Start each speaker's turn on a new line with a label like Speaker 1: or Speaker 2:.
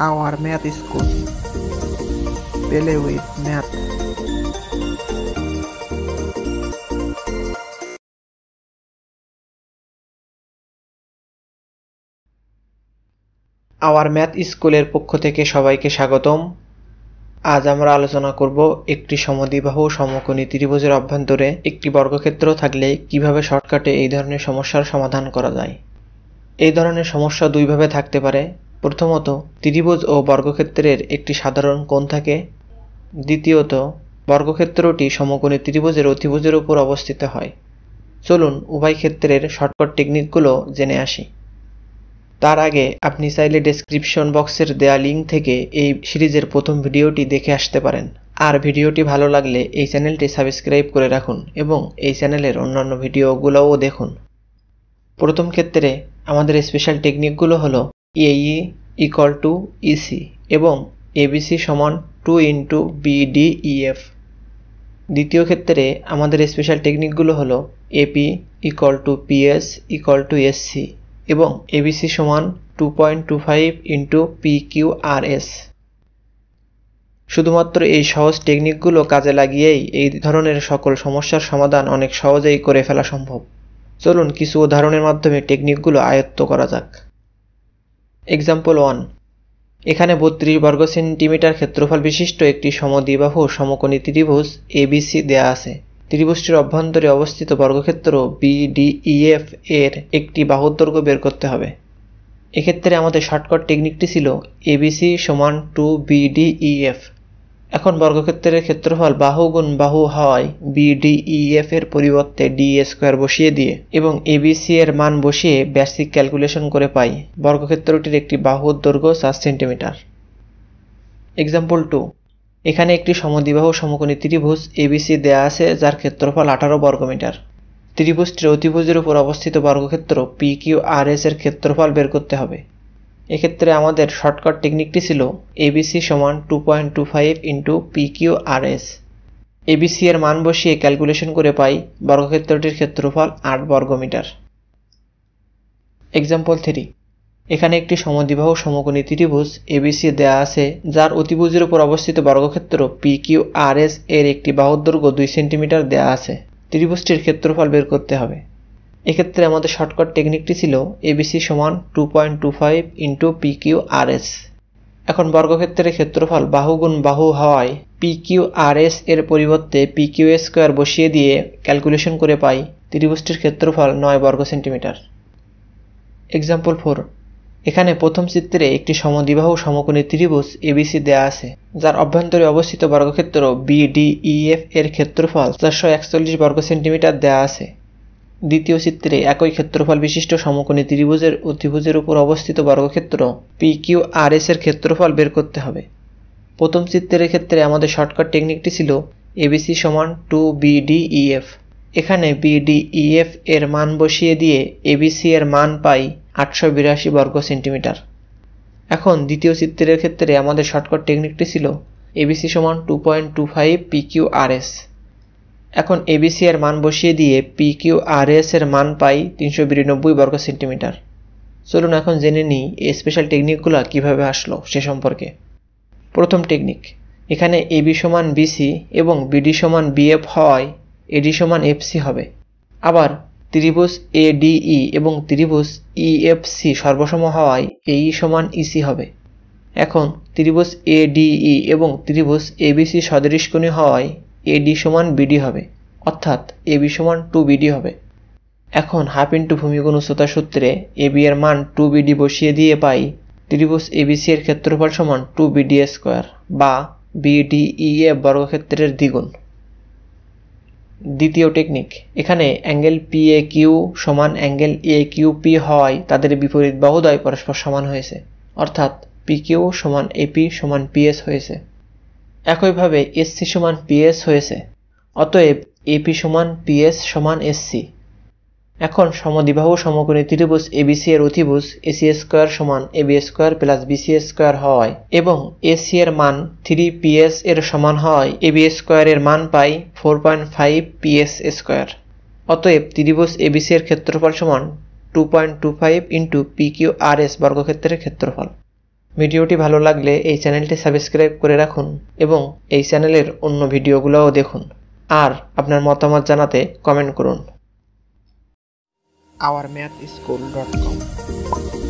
Speaker 1: Our math is good. with math. Our math স্কুলের পক্ষ থেকে সবাইকে স্বাগতম আজ আমরা আলোচনা করব একটি সমদ্বিবাহ সমকোণী ত্রিভুজের অভ্যন্তরে একটি বর্গক্ষেত্র থাকলে কিভাবে শর্টকাটে এই ধরনের সমস্যার সমাধান করা যায় এই ধরনের সমস্যা দুইভাবে থাকতে পারে প্রথমত ত্রিভুজ ও বর্গক্ষেত্রের একটি সাধারণ কোণ থাকে দ্বিতীয়ত বর্গক্ষেত্রটি সমকোণী ত্রিভুজের অতিভুজের উপর অবস্থিত হয় চলুন উভয় ক্ষেত্রের শর্টকট টেকনিকগুলো জেনে আসি তার আগে আপনি চাইলে ডেসক্রিপশন বক্সের দেয়া লিঙ্ক থেকে এই সিরিজের প্রথম ভিডিওটি দেখে আসতে পারেন আর ভিডিওটি ভালো লাগলে এই চ্যানেলটি সাবস্ক্রাইব করে রাখুন এবং এই চ্যানেলের অন্যান্য ভিডিওগুলোও দেখুন প্রথম ক্ষেত্রে আমাদের স্পেশাল টেকনিকগুলো হলো এই ইকল টু ইসি এবং এবিসি সমান টু ইন্টু বিডিইএফ দ্বিতীয় ক্ষেত্রে আমাদের স্পেশাল টেকনিকগুলো হলো AP equal to PS equal to SC এবং এবিসি সমান to point two five into P R S শুধুমাত্র এই সহজ টেকনিকগুলো কাজে লাগিয়েই এই ধরনের সকল সমস্যার সমাধান অনেক সহজেই করে ফেলা সম্ভব চলুন কিছু উদাহরণের মাধ্যমে টেকনিকগুলো আয়ত্ত করা যাক এক্সাম্পল ওয়ান এখানে বত্রিশ বর্গ সেন্টিমিটার ক্ষেত্রফল বিশিষ্ট একটি সমদ্বিবাহু সমকোণী ত্রিভুজ এবিসি দেয়া আছে ত্রিভুজটির অভ্যন্তরে অবস্থিত বর্গক্ষেত্র বিডিইএফ e, এর একটি বাহুর বের করতে হবে এক্ষেত্রে আমাদের শর্টকট টেকনিকটি ছিল এবিসি সমান টু বিডিইএফ এখন বর্গক্ষেত্রের ক্ষেত্রফল বাহু গুণ বাহু হয় বিডিইএফ e, এর পরিবর্তে ডি স্কোয়ার বসিয়ে দিয়ে এবং এবিসি এর মান বসিয়ে বেসিক ক্যালকুলেশন করে পাই বর্গক্ষেত্রটির একটি বাহুর দৈর্ঘ্য সাত সেন্টিমিটার এক্সাম্পল টু এখানে একটি সমদিবাহু সমকোণী ত্রিভুজ এবিসি দেয়া আছে যার ক্ষেত্রফল আঠারো বর্গমিটার ত্রিভুজটির অতিভুজের উপর অবস্থিত বর্গক্ষেত্র পি কিউ আর এস এর ক্ষেত্রফল বের করতে হবে এক্ষেত্রে আমাদের শর্টকাট টেকনিকটি ছিল এবিসি সমান to point two five into PQ R S ABC এর মান বসিয়ে ক্যালকুলেশন করে পাই বর্গক্ষেত্রটির ক্ষেত্রফল আট বর্গমিটার এক্সাম্পল থ্রি এখানে একটি সমদ্বিবাহ সমকোণী ত্রিভুজ এবিসি দেয়া আছে যার অতিভুজের উপর অবস্থিত বর্গক্ষেত্র পি কিউ আর এস এর একটি বাহুদৈর্ঘ্য দুই সেন্টিমিটার দেয়া আছে ত্রিভুজটির ক্ষেত্রফল বের করতে হবে এক্ষেত্রে আমাদের শর্টকাট টেকনিকটি ছিল এবিসি সমান to point two five into P Q R S এখন বর্গক্ষেত্রের ক্ষেত্রফল বাহুগুণ বাহু হওয়ায় পি কিউ আর এস এর পরিবর্তে পি কিউ এ স্কোয়ার বসিয়ে দিয়ে ক্যালকুলেশন করে পাই ত্রিভুজটির ক্ষেত্রফল নয় বর্গ সেন্টিমিটার এক্সাম্পল ফোর এখানে প্রথম চিত্রে একটি সমদিবাহু সমকোণী ত্রিভুজ এবিসি দেয়া আছে যার অভ্যন্তরে অবস্থিত বর্গক্ষেত্র বিডিইএফ e এর ক্ষেত্রফল চারশো একচল্লিশ বর্গ সেন্টিমিটার দেয়া আছে দ্বিতীয় চিত্রে একই ক্ষেত্রফল বিশিষ্ট সমকোণী ত্রিভুজের ত্রিভুজের উপর অবস্থিত বর্গক্ষেত্র পি কিউ আর এস এর ক্ষেত্রফল বের করতে হবে প্রথম চিত্রের ক্ষেত্রে আমাদের শর্টকাট টেকনিকটি ছিল এবিসি সমান টু বিডিইএফ e এখানে বিডিইএফ e এর মান বসিয়ে দিয়ে এবিসি এর মান পাই আটশো বিরাশি বর্গ সেন্টিমিটার এখন দ্বিতীয় চিত্রের ক্ষেত্রে আমাদের শর্টকাট টেকনিকটি ছিল এবিসি সমান to point two five PQ R S এখন এবিসি এর মান বসিয়ে দিয়ে পি কিউ আর এস এর মান পাই তিনশো বিরানব্বই বর্গ সেন্টিমিটার চলুন এখন জেনে নিই এই স্পেশাল টেকনিকগুলো কিভাবে আসলো সে সম্পর্কে প্রথম টেকনিক এখানে এবি সমান বিসি এবং বিডি সমান বিএফ হওয়ায় এডি সমান এফসি হবে আবার ত্রিভুজ এডিই e এবং ত্রিভুজ ইএফসি e সর্বসম হওয়ায় এই e সমান ইসি হবে এখন ত্রিভুজ এডিই এবং ত্রিভুজ এবিসি সদৃশকণী হওয়ায় এডি সমান বিডি হবে অর্থাৎ এবি সমান টু বিডি হবে এখন হাফ ইন্টু ভূমিগুণ উচ্চতা সূত্রে এবি এর মান টু বিডি বসিয়ে দিয়ে পাই ত্রিভুজ এবিসি এর ক্ষেত্রফল সমান টু বিডি স্কোয়ার বা বিডিই এ বর্গক্ষেত্রের দ্বিগুণ দ্বিতীয় টেকনিক এখানে অ্যাঙ্গেল পি এ কিউ সমান অ্যাঙ্গেল এ কিউ পি হওয়ায় তাদের বিপরীত বাহুদ্বয় পরস্পর সমান হয়েছে অর্থাৎ পি কিউ সমান এপি সমান পিএস হয়েছে একইভাবে এসসি সমান পিএস হয়েছে অতএব এপি সমান পিএস সমান এসসি এখন সমদিবাহ সমগণী ত্রিভুজ এবিসি এর অতিভুজ এসি স্কোয়ার সমান AB square plus BC square হয় এবং এসি এর মান থ্রি পিএস এর সমান হয় এবি স্কোয়ার এর মান পাই four point five PS square অতএব ত্রিভুজ এবিসি এর ক্ষেত্রফল সমান to point two five into P Q R S বর্গক্ষেত্রের ক্ষেত্রফল ভিডিওটি ভালো লাগলে এই চ্যানেলটি সাবস্ক্রাইব করে রাখুন এবং এই চ্যানেলের অন্য ভিডিওগুলোও দেখুন আর আপনার মতামত জানাতে কমেন্ট করুন our math school dot com